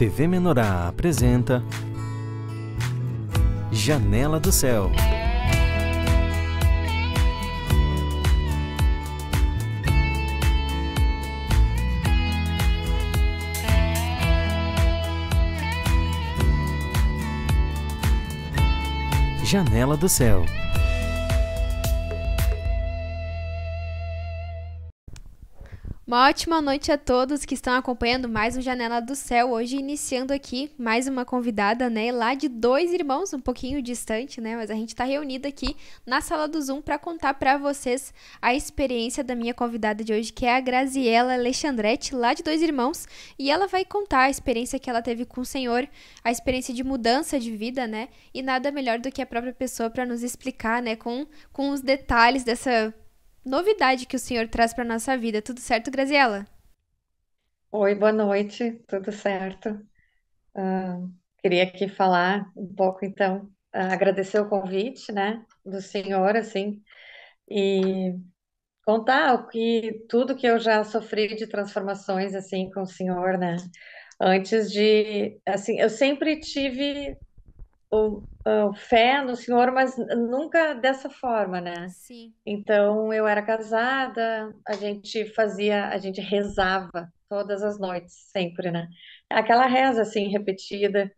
TV Menorá apresenta Janela do Céu. Janela do Céu. Uma ótima noite a todos que estão acompanhando mais um Janela do Céu. Hoje iniciando aqui mais uma convidada, né? Lá de dois irmãos, um pouquinho distante, né? Mas a gente está reunida aqui na sala do Zoom para contar para vocês a experiência da minha convidada de hoje, que é a Graziela Alexandretti, lá de dois irmãos. E ela vai contar a experiência que ela teve com o Senhor, a experiência de mudança de vida, né? E nada melhor do que a própria pessoa para nos explicar, né? Com, com os detalhes dessa novidade que o senhor traz para nossa vida. Tudo certo, Graziela? Oi, boa noite, tudo certo? Uh, queria aqui falar um pouco, então, uh, agradecer o convite, né, do senhor, assim, e contar o que tudo que eu já sofri de transformações assim com o senhor, né? Antes de, assim, eu sempre tive o, fé no Senhor, mas nunca dessa forma, né? Sim. Então eu era casada, a gente fazia, a gente rezava todas as noites, sempre, né? Aquela reza assim repetida.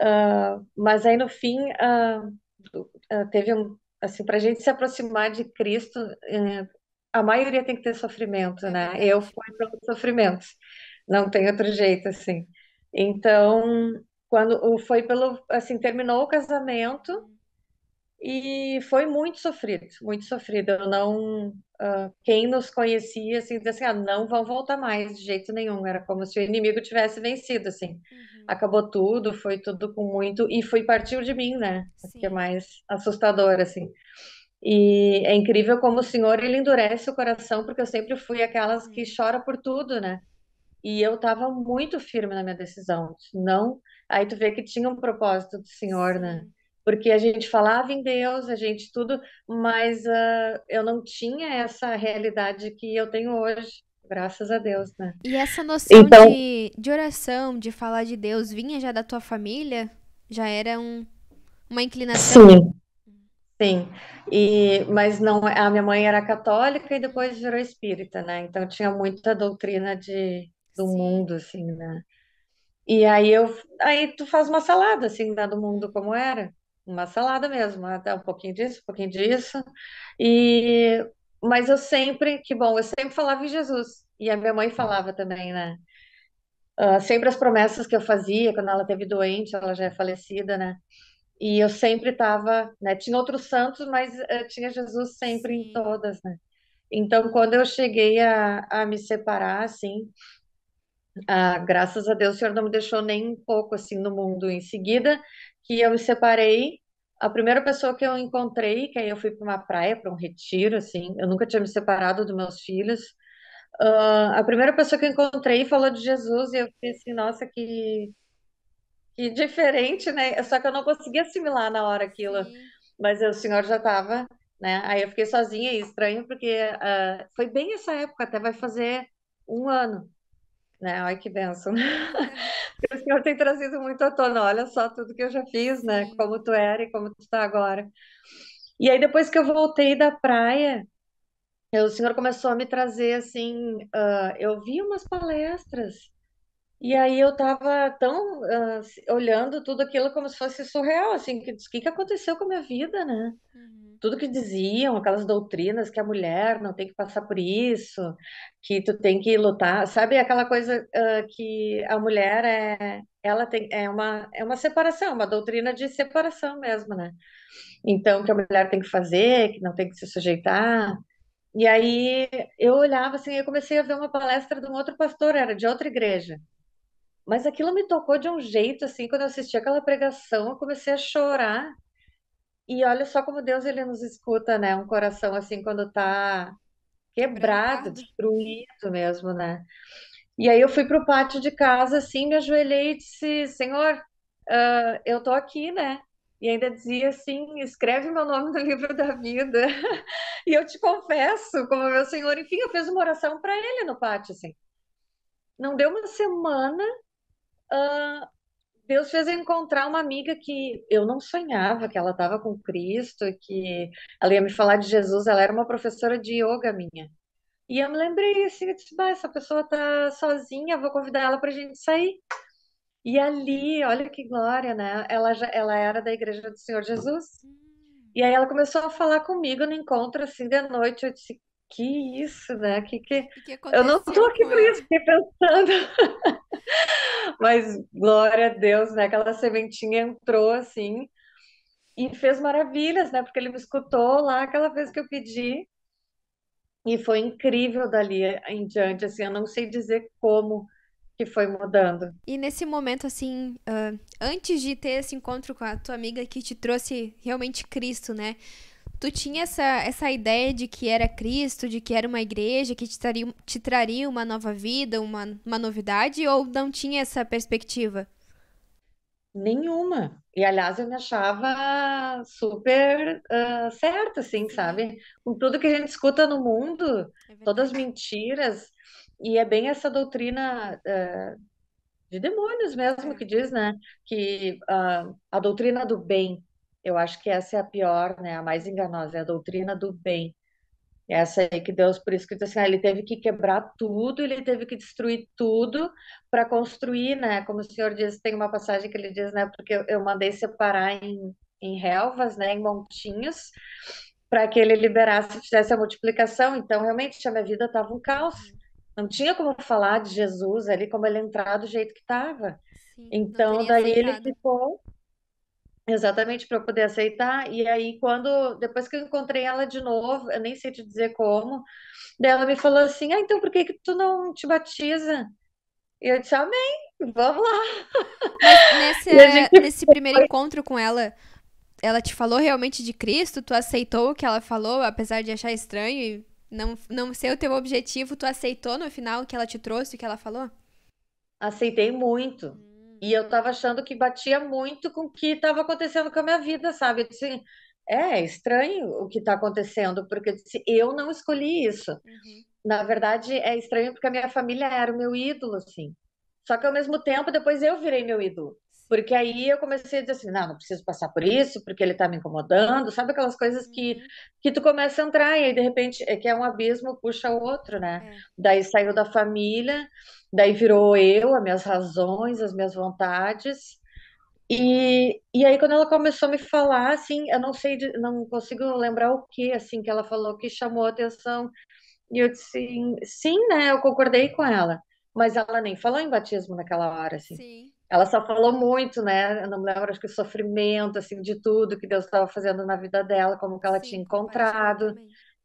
Uh, mas aí no fim uh, teve um assim para a gente se aproximar de Cristo a maioria tem que ter sofrimento, né? Eu fui pelo sofrimento, não tem outro jeito assim. Então quando foi pelo, assim, terminou o casamento e foi muito sofrido, muito sofrido. Eu não, uh, quem nos conhecia, assim, dizia assim, ah, não vão voltar mais de jeito nenhum. Era como se o inimigo tivesse vencido, assim. Uhum. Acabou tudo, foi tudo com muito e foi partiu de mim, né? Sim. Que é mais assustador, assim. E é incrível como o Senhor ele endurece o coração, porque eu sempre fui aquelas que uhum. chora por tudo, né? E eu estava muito firme na minha decisão. Não, aí tu vê que tinha um propósito do Senhor, né? Porque a gente falava em Deus, a gente tudo, mas uh, eu não tinha essa realidade que eu tenho hoje. Graças a Deus, né? E essa noção então... de, de oração, de falar de Deus, vinha já da tua família? Já era um, uma inclinação? Sim, Sim, e, mas não, a minha mãe era católica e depois virou espírita, né? Então tinha muita doutrina de, do Sim. mundo, assim, né? E aí eu, aí tu faz uma salada, assim, né, do mundo como era, uma salada mesmo, né? até um pouquinho disso, um pouquinho disso, e, mas eu sempre, que bom, eu sempre falava em Jesus, e a minha mãe tá. falava também, né? Uh, sempre as promessas que eu fazia, quando ela teve doente, ela já é falecida, né? E eu sempre estava, né? Tinha outros santos, mas eu eh, tinha Jesus sempre em todas, né? Então, quando eu cheguei a, a me separar, assim, ah, graças a Deus, o Senhor não me deixou nem um pouco assim no mundo. Em seguida, que eu me separei, a primeira pessoa que eu encontrei, que aí eu fui para uma praia, para um retiro, assim, eu nunca tinha me separado dos meus filhos. Uh, a primeira pessoa que eu encontrei falou de Jesus e eu pensei, assim, nossa, que, que diferente, né? Só que eu não consegui assimilar na hora aquilo, Sim. mas eu, o Senhor já estava, né? Aí eu fiquei sozinha e estranho, porque uh, foi bem essa época, até vai fazer um ano né? Olha que benção. É. o Senhor tem trazido muito à tona, olha só tudo que eu já fiz, né? Como tu era e como tu está agora. E aí depois que eu voltei da praia, eh, o Senhor começou a me trazer assim, uh, eu vi umas palestras e aí eu estava tão uh, olhando tudo aquilo como se fosse surreal, assim, que o que, que aconteceu com a minha vida, né? Uhum tudo que diziam, aquelas doutrinas que a mulher não tem que passar por isso, que tu tem que lutar, sabe aquela coisa uh, que a mulher é, ela tem é uma é uma separação, uma doutrina de separação mesmo, né? Então que a mulher tem que fazer, que não tem que se sujeitar. E aí eu olhava assim, eu comecei a ver uma palestra de um outro pastor, era de outra igreja. Mas aquilo me tocou de um jeito assim, quando eu assisti aquela pregação, eu comecei a chorar e olha só como Deus ele nos escuta, né? Um coração assim quando tá quebrado, destruído mesmo, né? E aí eu fui para o pátio de casa, assim, me ajoelhei e disse, Senhor, uh, eu tô aqui, né? E ainda dizia assim, escreve meu nome no livro da vida. e eu te confesso, como meu Senhor, enfim, eu fiz uma oração para ele no pátio, assim. Não deu uma semana, uh, Deus fez encontrar uma amiga que eu não sonhava que ela estava com Cristo, que ela ia me falar de Jesus. Ela era uma professora de yoga minha. E eu me lembrei assim, eu disse, bah, essa pessoa tá sozinha, vou convidar ela para a gente sair. E ali, olha que glória, né? Ela já, ela era da Igreja do Senhor Jesus. E aí ela começou a falar comigo no encontro assim de noite. Eu disse, que isso, né? Que que, que, que eu não tô aqui por isso, fiquei pensando. Mas glória a Deus, né? Aquela sementinha entrou assim e fez maravilhas, né? Porque ele me escutou lá aquela vez que eu pedi. E foi incrível dali em diante, assim, eu não sei dizer como que foi mudando. E nesse momento, assim, uh, antes de ter esse encontro com a tua amiga que te trouxe realmente Cristo, né? tu tinha essa, essa ideia de que era Cristo, de que era uma igreja que te traria, te traria uma nova vida, uma, uma novidade, ou não tinha essa perspectiva? Nenhuma. E, aliás, eu me achava super uh, certa, assim, sabe? Com tudo que a gente escuta no mundo, é todas as mentiras. E é bem essa doutrina uh, de demônios mesmo é. que diz, né? Que uh, a doutrina do bem, eu acho que essa é a pior, né? A mais enganosa, é a doutrina do bem. Essa aí que Deus, por isso que assim, ah, ele teve que quebrar tudo, ele teve que destruir tudo para construir, né? Como o Senhor diz, tem uma passagem que ele diz, né? Porque eu mandei separar em, em relvas, né? Em montinhos, para que ele liberasse, fizesse a multiplicação. Então, realmente, a minha vida estava um caos. Não tinha como falar de Jesus ali, como ele entrar do jeito que estava. Então, daí ele ficou Exatamente, para eu poder aceitar. E aí, quando depois que eu encontrei ela de novo, eu nem sei te dizer como, dela me falou assim: Ah, então por que que tu não te batiza? E eu disse: Amém, vamos lá. Mas nesse, é, gente... nesse primeiro encontro com ela, ela te falou realmente de Cristo? Tu aceitou o que ela falou, apesar de achar estranho e não, não ser o teu objetivo? Tu aceitou no final o que ela te trouxe, o que ela falou? Aceitei muito e eu tava achando que batia muito com o que estava acontecendo com a minha vida, sabe? Eu disse, é, é estranho o que está acontecendo, porque eu, disse, eu não escolhi isso. Uhum. Na verdade, é estranho porque a minha família era o meu ídolo, assim. Só que ao mesmo tempo, depois eu virei meu ídolo. Porque aí eu comecei a dizer assim, não, não preciso passar por isso, porque ele está me incomodando, sabe aquelas coisas que, uhum. que tu começa a entrar, e aí de repente é que é um abismo, puxa o outro, né? É. Daí saiu da família, daí virou eu, as minhas razões, as minhas vontades, e, e aí quando ela começou a me falar, assim, eu não sei, não consigo lembrar o que, assim, que ela falou que chamou a atenção, e eu disse, assim, sim, né, eu concordei com ela, mas ela nem falou em batismo naquela hora, assim. Sim ela só falou muito, né? Eu não me lembro, acho que o sofrimento, assim, de tudo que Deus estava fazendo na vida dela, como que ela Sim, tinha encontrado.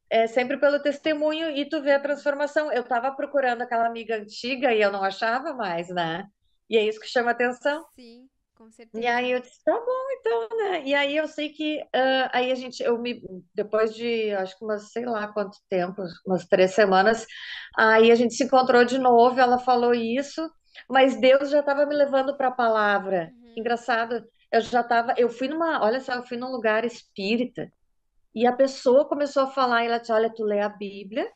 É sempre pelo testemunho e tu vê a transformação. Eu estava procurando aquela amiga antiga e eu não achava mais, né? E é isso que chama atenção. Sim, com certeza. E aí eu disse, tá bom, então, né? E aí eu sei que uh, aí a gente, eu me, depois de, acho que umas, sei lá quanto tempo, umas três semanas, aí a gente se encontrou de novo, ela falou isso. Mas Deus já estava me levando para a palavra. Uhum. Engraçado, eu já estava, eu fui numa, olha só, eu fui num lugar espírita e a pessoa começou a falar, e ela disse, olha, tu lê a Bíblia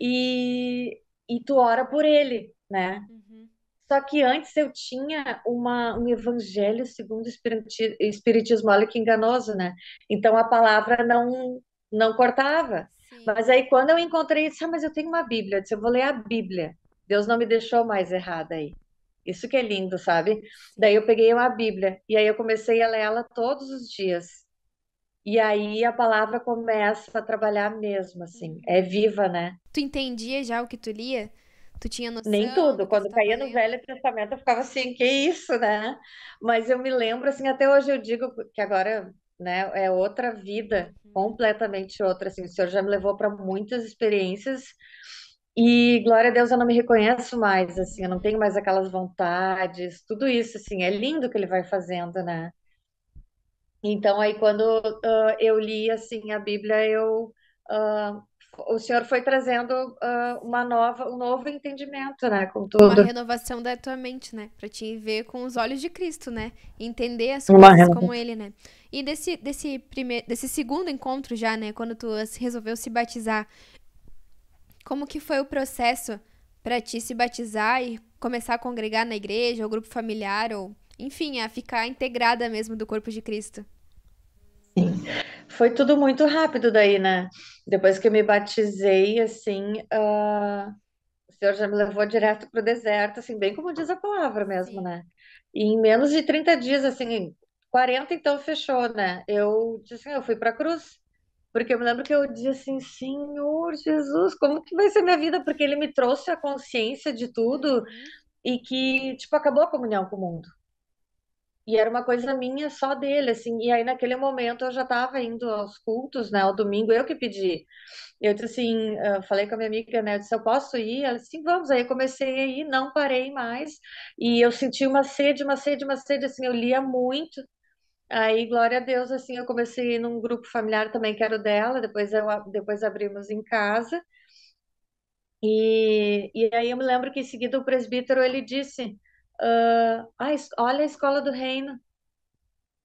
e, e tu ora por ele, né? Uhum. Só que antes eu tinha uma, um evangelho segundo o espiritismo, olha que enganoso, né? Então a palavra não não cortava. Sim. Mas aí quando eu encontrei, eu disse, ah, mas eu tenho uma Bíblia, eu disse, eu vou ler a Bíblia. Deus não me deixou mais errada aí. Isso que é lindo, sabe? Daí eu peguei uma Bíblia e aí eu comecei a ler ela todos os dias. E aí a palavra começa a trabalhar mesmo, assim, uhum. é viva, né? Tu entendia já o que tu lia? Tu tinha noção? Nem tudo. Quando caía no Velho Testamento, eu ficava assim, que isso, né? Mas eu me lembro, assim, até hoje eu digo que agora, né, é outra vida, uhum. completamente outra. Assim, o Senhor já me levou para muitas experiências e glória a Deus eu não me reconheço mais, assim, eu não tenho mais aquelas vontades, tudo isso, assim, é lindo que ele vai fazendo, né? Então aí quando uh, eu li, assim, a Bíblia, eu uh, o Senhor foi trazendo uh, uma nova, um novo entendimento, né, com tudo. Uma renovação da tua mente, né, para te ver com os olhos de Cristo, né, entender as coisas como Ele, né. E desse desse primeiro, desse segundo encontro já, né, quando tu resolveu se batizar, como que foi o processo para ti se batizar e começar a congregar na igreja, ou grupo familiar, ou enfim, a ficar integrada mesmo do corpo de Cristo? Sim, foi tudo muito rápido daí, né? Depois que eu me batizei, assim, uh, o Senhor já me levou direto para o deserto, assim, bem como diz a palavra mesmo, Sim. né? E em menos de 30 dias, assim, 40 então fechou, né? Eu disse, assim, eu fui para a cruz. Porque eu me lembro que eu dizia assim, Senhor Jesus, como que vai ser minha vida? Porque ele me trouxe a consciência de tudo e que, tipo, acabou a comunhão com o mundo. E era uma coisa minha só dele, assim. E aí, naquele momento, eu já estava indo aos cultos, né? o domingo, eu que pedi. Eu disse assim, eu eh, falei com a minha amiga, né? Eu disse, eu posso ir? Ela disse, vamos. Aí eu comecei a ir, não parei mais. E eu senti uma sede, uma sede, uma sede, assim. Eu lia muito, Aí, glória a Deus, assim, eu comecei num grupo familiar também que era o dela, depois, eu, depois abrimos em casa. E, e aí eu me lembro que em seguida o presbítero, ele disse, ah, olha a escola do reino.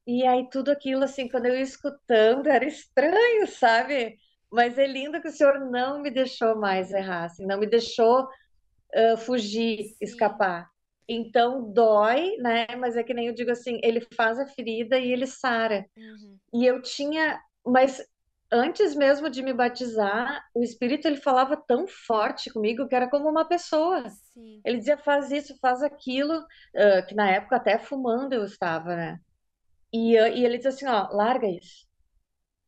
E aí tudo aquilo, assim, quando eu ia escutando, era estranho, sabe? Mas é lindo que o Senhor não me deixou mais errar, assim, não me deixou uh, fugir, Sim. escapar. Então dói, né? Mas é que nem eu digo assim, ele faz a ferida e ele sara. Uhum. E eu tinha, mas antes mesmo de me batizar, o espírito ele falava tão forte comigo que era como uma pessoa. Sim. Ele dizia faz isso, faz aquilo, uh, que na época até fumando eu estava, né? E, uh, e ele dizia assim, ó, larga isso.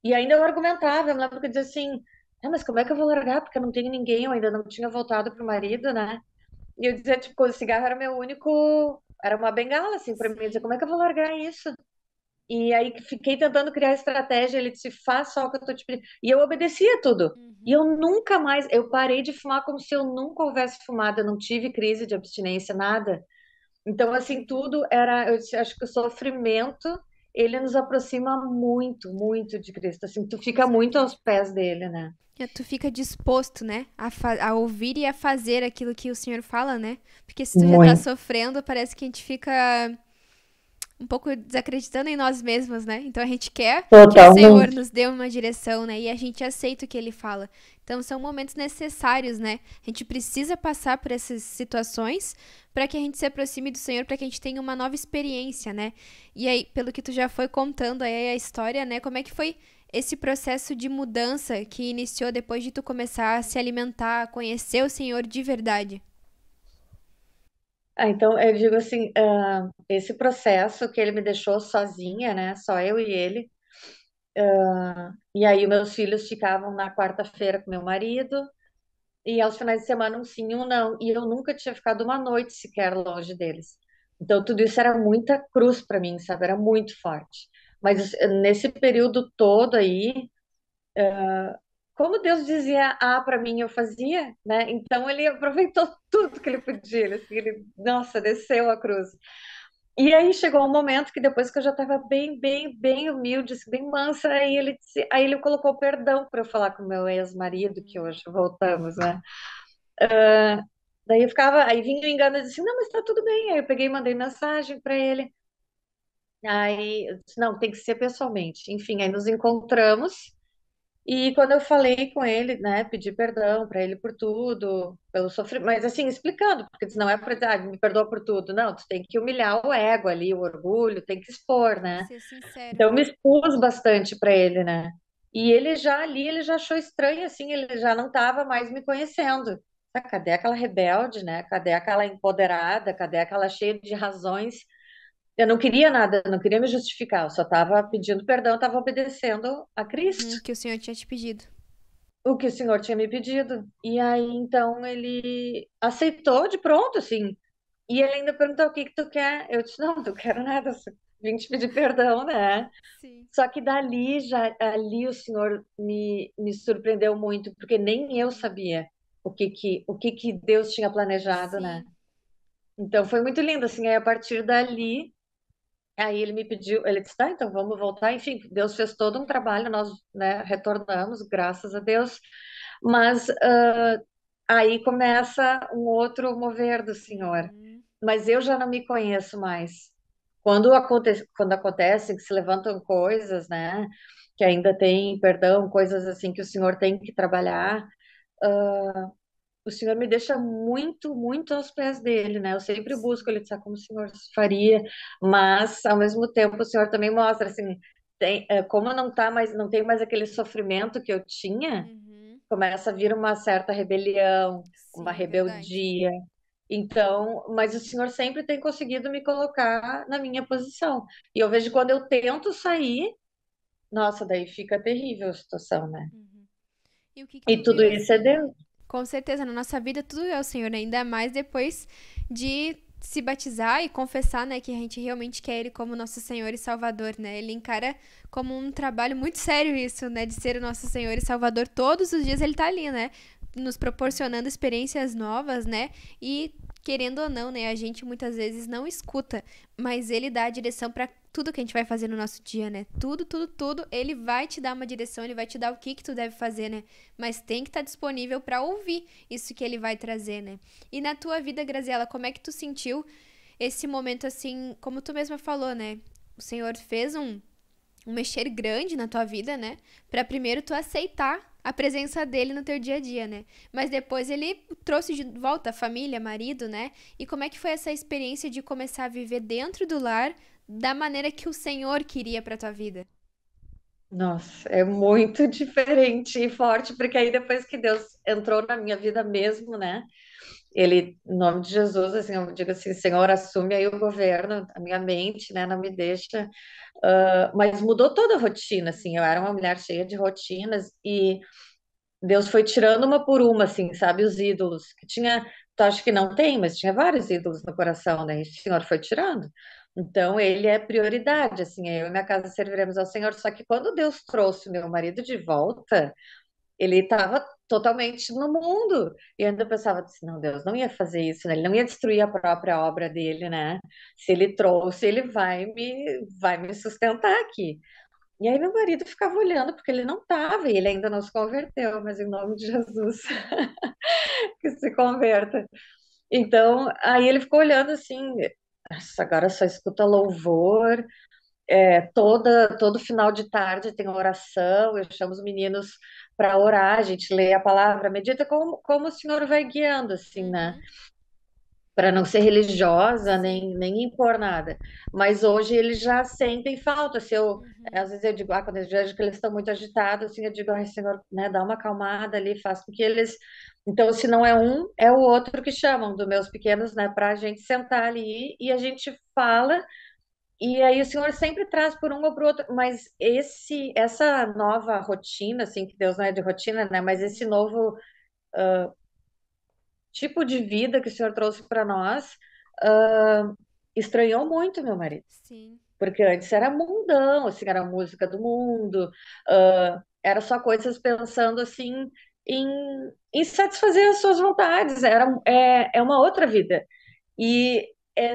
E ainda eu argumentava, eu me lembro que eu dizia assim, ah, mas como é que eu vou largar? Porque eu não tenho ninguém, eu ainda não tinha voltado pro marido, né? E eu dizia, tipo, o cigarro era meu único. Era uma bengala, assim, pra mim. Eu dizia, como é que eu vou largar isso? E aí fiquei tentando criar estratégia. Ele disse, faz só o que eu tô te pedindo. E eu obedecia tudo. Uhum. E eu uhum. nunca mais. Eu parei de fumar como se eu nunca houvesse fumado. Eu não tive crise de abstinência, nada. Então, assim, tudo era. Eu acho que o sofrimento ele nos aproxima muito, muito de Cristo. Assim, tu fica muito aos pés dele, né? É, tu fica disposto, né? A, a, ouvir e a fazer aquilo que o Senhor fala, né? Porque se tu muito. já tá sofrendo, parece que a gente fica um pouco desacreditando em nós mesmos, né? Então a gente quer Totalmente. que o Senhor nos dê uma direção, né? E a gente aceita o que ele fala. Então são momentos necessários, né? A gente precisa passar por essas situações para que a gente se aproxime do Senhor, para que a gente tenha uma nova experiência, né? E aí, pelo que tu já foi contando aí a história, né? Como é que foi esse processo de mudança que iniciou depois de tu começar a se alimentar, a conhecer o Senhor de verdade? Ah, então eu digo assim, ah, esse processo que ele me deixou sozinha, né? Só eu e ele. Ah, e aí meus filhos ficavam na quarta-feira com meu marido e aos finais de semana um sim, um não. E eu nunca tinha ficado uma noite sequer longe deles. Então tudo isso era muita cruz para mim, sabe? Era muito forte. Mas nesse período todo aí, ah, como Deus dizia ah para mim, eu fazia, né? Então ele aproveitou tudo que ele podia, ele, assim, ele nossa, desceu a cruz. E aí chegou um momento que depois que eu já estava bem, bem, bem humilde, assim, bem mansa, aí ele disse, aí ele colocou perdão para eu falar com meu ex-marido que hoje voltamos, né? Uh, daí eu ficava, aí vinha o engano e disse, não, mas está tudo bem. Aí eu peguei e mandei mensagem para ele. Aí, eu disse, não, tem que ser pessoalmente. Enfim, aí nos encontramos e quando eu falei com ele, né, pedi perdão para ele por tudo, pelo sofrimento, mas assim, explicando, porque não é para ah, me perdoa por tudo, não, tu tem que humilhar o ego ali, o orgulho, tem que expor, né? Então eu me expus bastante para ele, né? E ele já ali, ele já achou estranho, assim, ele já não estava mais me conhecendo. Ah, cadê aquela rebelde, né? Cadê aquela empoderada? Cadê aquela cheia de razões? Eu não queria nada, não queria me justificar, eu só estava pedindo perdão, estava obedecendo a Cristo. O que o Senhor tinha te pedido. O que o Senhor tinha me pedido. E aí, então, ele aceitou de pronto, assim. E ele ainda perguntou: o que, que tu quer? Eu disse: não, não quero nada, vim te pedir perdão, né? Sim. Só que dali, já, ali o Senhor me, me surpreendeu muito, porque nem eu sabia o que, que, o que, que Deus tinha planejado, né? Sim. né? Então foi muito lindo, assim, aí a partir dali Aí ele me pediu, ele disse, tá, então vamos voltar. Enfim, Deus fez todo um trabalho, nós, né, retornamos, graças a Deus. Mas uh, aí começa um outro mover do Senhor. Uhum. Mas eu já não me conheço mais. Quando, acontece quando acontece, que se levantam coisas, né, que ainda tem perdão, coisas assim que o Senhor tem que trabalhar, uh, o Senhor me deixa muito, muito aos pés dele, né? Eu sempre busco ele sabe como o Senhor faria, mas ao mesmo tempo o Senhor também mostra assim, tem, eh, como não tá mais, não tem mais aquele sofrimento que eu tinha, uhum. começa a vir uma certa rebelião, Sim, uma rebeldia. Verdade. Então, mas o Senhor sempre tem conseguido me colocar na minha posição. E eu vejo quando eu tento sair, nossa, daí fica terrível a situação, né? Uhum. E, que que e tudo isso é Deus. Com certeza, na nossa vida tudo é o Senhor, né? ainda mais depois de se batizar e confessar, né, que a gente realmente quer ele como nosso Senhor e Salvador, né? Ele encara como um trabalho muito sério isso, né, de ser o nosso Senhor e Salvador todos os dias ele tá ali, né? Nos proporcionando experiências novas, né? E querendo ou não, né, a gente muitas vezes não escuta, mas ele dá a direção para tudo que a gente vai fazer no nosso dia, né? Tudo, tudo, tudo, ele vai te dar uma direção, ele vai te dar o que que tu deve fazer, né? Mas tem que estar tá disponível para ouvir isso que ele vai trazer, né? E na tua vida, Graziela, como é que tu sentiu esse momento assim, como tu mesma falou, né? O Senhor fez um um mexer grande na tua vida, né? Para primeiro tu aceitar a presença dele no teu dia a dia, né? Mas depois ele trouxe de volta a família, marido, né? E como é que foi essa experiência de começar a viver dentro do lar da maneira que o Senhor queria para tua vida? Nossa, é muito diferente e forte, porque aí depois que Deus entrou na minha vida mesmo, né? ele, em nome de Jesus, assim, eu digo assim, Senhor, assume aí o governo, a minha mente, né, não me deixa, uh, mas mudou toda a rotina, assim, eu era uma mulher cheia de rotinas e Deus foi tirando uma por uma, assim, sabe, os ídolos, que tinha, tu acha que não tem, mas tinha vários ídolos no coração, né, e o Senhor foi tirando, então ele é prioridade, assim, eu e minha casa serviremos ao Senhor, só que quando Deus trouxe meu marido de volta, ele estava totalmente no mundo. E eu ainda pensava assim, não, Deus não ia fazer isso, né? Ele não ia destruir a própria obra dele, né? Se ele trouxe, ele vai me, vai me sustentar aqui. E aí meu marido ficava olhando, porque ele não estava, e ele ainda não se converteu, mas em nome de Jesus, que se converta. Então, aí ele ficou olhando assim, agora só escuta louvor, é, toda, todo final de tarde tem oração, eu chamo os meninos para orar, a gente lê a palavra, medita como, como o Senhor vai guiando, assim, né? Uhum. Para não ser religiosa, nem, nem impor nada. Mas hoje eles já sentem falta. Se eu, uhum. Às vezes eu digo, ah, quando eu vejo que eles estão muito agitados, assim, eu digo, ai, Senhor, né, dá uma acalmada ali, faz com que eles. Então, se não é um, é o outro que chamam, dos meus pequenos, né, para a gente sentar ali e a gente fala e aí o Senhor sempre traz por um ou por outro, mas esse, essa nova rotina, assim, que Deus não é de rotina, né? Mas esse uhum. novo uh, tipo de vida que o Senhor trouxe para nós uh, estranhou muito meu marido. Sim. Porque antes era mundão, assim, era música do mundo, uh, era só coisas pensando assim em, em satisfazer as suas vontades, era, é, é uma outra vida. E é,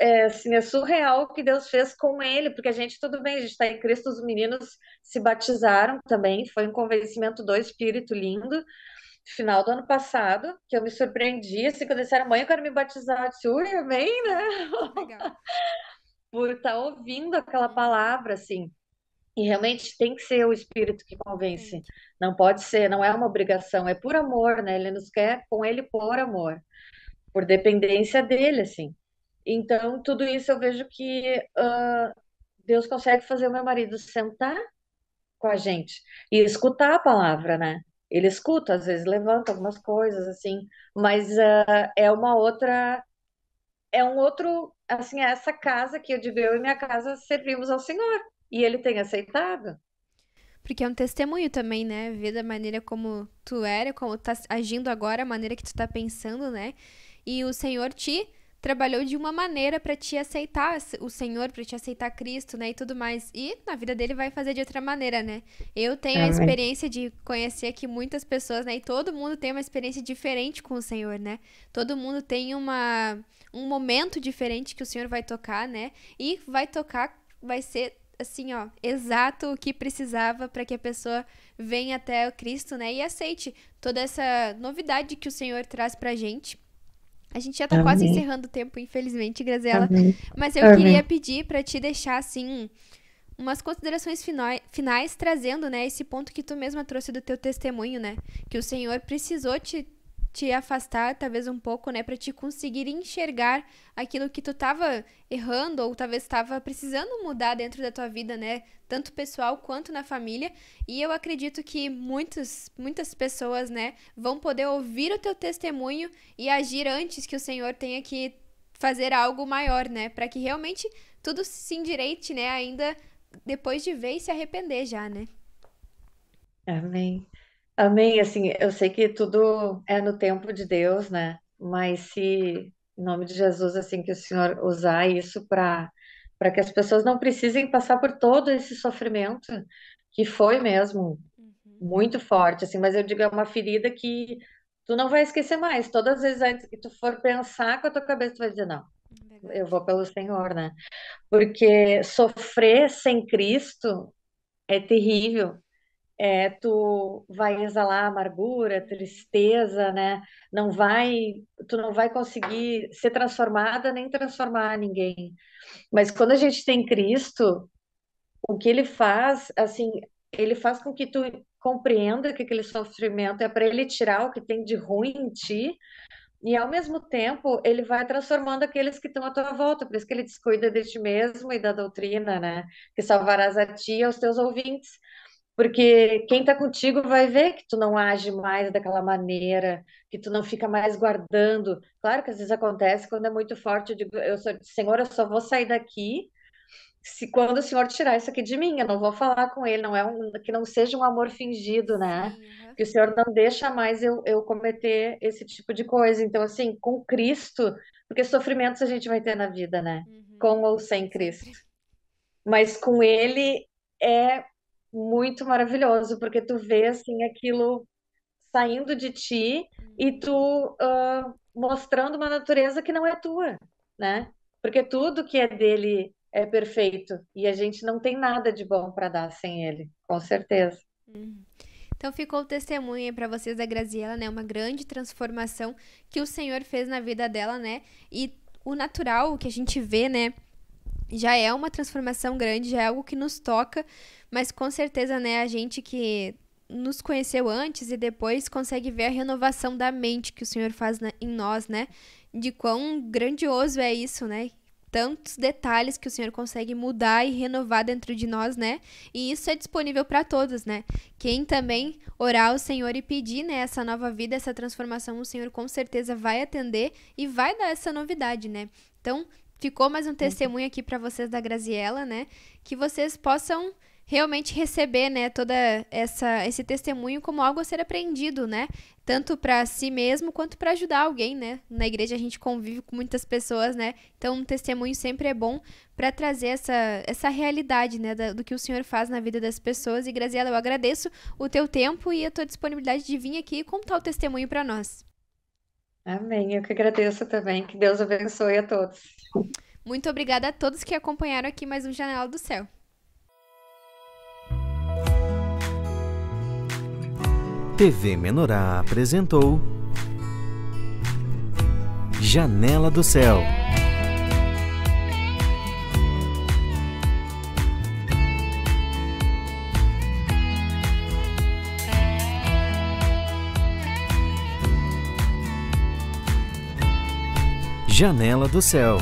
é, assim, é surreal o que Deus fez com ele, porque a gente, tudo bem, a gente está em Cristo, os meninos se batizaram também, foi um convencimento do Espírito lindo, final do ano passado, que eu me surpreendi, assim, quando disseram, mãe, eu quero me batizar, eu disse, ui, amém, né? Legal. Por estar tá ouvindo aquela palavra, assim, e realmente tem que ser o Espírito que convence, não pode ser, não é uma obrigação, é por amor, né? Ele nos quer com ele por amor, por dependência dele, assim. Então, tudo isso eu vejo que uh, Deus consegue fazer o meu marido sentar com a gente e escutar a palavra, né? Ele escuta, às vezes levanta algumas coisas, assim, mas uh, é uma outra. É um outro. Assim, é essa casa que eu digo, eu e minha casa servimos ao Senhor. E ele tem aceitado. Porque é um testemunho também, né? Ver da maneira como tu era, como tá agindo agora, a maneira que tu tá pensando, né? E o Senhor te trabalhou de uma maneira para te aceitar o Senhor, para te aceitar Cristo, né, e tudo mais. E na vida dele vai fazer de outra maneira, né? Eu tenho Amém. a experiência de conhecer aqui muitas pessoas, né, e todo mundo tem uma experiência diferente com o Senhor, né? Todo mundo tem uma um momento diferente que o Senhor vai tocar, né? E vai tocar vai ser assim, ó, exato o que precisava para que a pessoa venha até o Cristo, né? E aceite toda essa novidade que o Senhor traz pra gente. A gente já tá Amém. quase encerrando o tempo, infelizmente, Graziela. Mas eu Amém. queria pedir para te deixar, assim, umas considerações finais, finais, trazendo, né, esse ponto que tu mesma trouxe do teu testemunho, né? Que o Senhor precisou te te afastar talvez um pouco, né, para te conseguir enxergar aquilo que tu estava errando ou talvez estava precisando mudar dentro da tua vida, né, tanto pessoal quanto na família. E eu acredito que muitos, muitas pessoas, né, vão poder ouvir o teu testemunho e agir antes que o Senhor tenha que fazer algo maior, né, para que realmente tudo se endireite, né, ainda depois de ver e se arrepender já, né? Amém. Amém. Assim, eu sei que tudo é no tempo de Deus, né? Mas se, em nome de Jesus, assim, que o Senhor usar isso para para que as pessoas não precisem passar por todo esse sofrimento que foi mesmo uhum. muito forte, assim. Mas eu digo é uma ferida que tu não vai esquecer mais. Todas as vezes antes que tu for pensar com a tua cabeça, tu vai dizer não. Eu vou pelo Senhor, né? Porque sofrer sem Cristo é terrível é, tu vai exalar amargura, tristeza, né? Não vai, tu não vai conseguir ser transformada nem transformar ninguém. Mas quando a gente tem Cristo, o que ele faz, assim, ele faz com que tu compreenda que aquele sofrimento é para ele tirar o que tem de ruim em ti, e ao mesmo tempo ele vai transformando aqueles que estão à tua volta, por isso que ele descuida de ti mesmo e da doutrina, né? Que salvarás a ti e aos teus ouvintes. Porque quem está contigo vai ver que tu não age mais daquela maneira, que tu não fica mais guardando. Claro que às vezes acontece quando é muito forte, eu digo, eu sou, Senhor, eu só vou sair daqui se quando o Senhor tirar isso aqui de mim, eu não vou falar com ele, não é um, que não seja um amor fingido, né? Que o Senhor não deixa mais eu, eu cometer esse tipo de coisa. Então, assim, com Cristo, porque sofrimentos a gente vai ter na vida, né? Uhum. Com ou sem Cristo. Mas com ele é muito maravilhoso, porque tu vê assim aquilo saindo de ti e tu uh, mostrando uma natureza que não é tua, né? Porque tudo que é dele é perfeito e a gente não tem nada de bom para dar sem ele, com certeza. Uhum. Então ficou o testemunho para vocês da Graziela, né? Uma grande transformação que o Senhor fez na vida dela, né? E o natural que a gente vê, né? já é uma transformação grande, já é algo que nos toca, mas com certeza, né, a gente que nos conheceu antes e depois consegue ver a renovação da mente que o Senhor faz na, em nós, né? De quão grandioso é isso, né? Tantos detalhes que o Senhor consegue mudar e renovar dentro de nós, né? E isso é disponível para todos, né? Quem também orar ao Senhor e pedir, né, essa nova vida, essa transformação, o Senhor com certeza vai atender e vai dar essa novidade, né? Então, ficou mais um uhum. testemunho aqui para vocês da Graziella, né? Que vocês possam realmente receber, né, toda essa esse testemunho como algo a ser aprendido, né? Tanto para si mesmo quanto para ajudar alguém, né? Na igreja a gente convive com muitas pessoas, né? Então um testemunho sempre é bom para trazer essa, essa realidade, né, da, do que o Senhor faz na vida das pessoas. E Graziela, eu agradeço o teu tempo e a tua disponibilidade de vir aqui e contar o testemunho para nós. Amém. Eu que agradeço também. Que Deus abençoe a todos. Muito obrigada a todos que acompanharam aqui mais um Janela do Céu. TV Menorá apresentou Janela do Céu. Janela do Céu.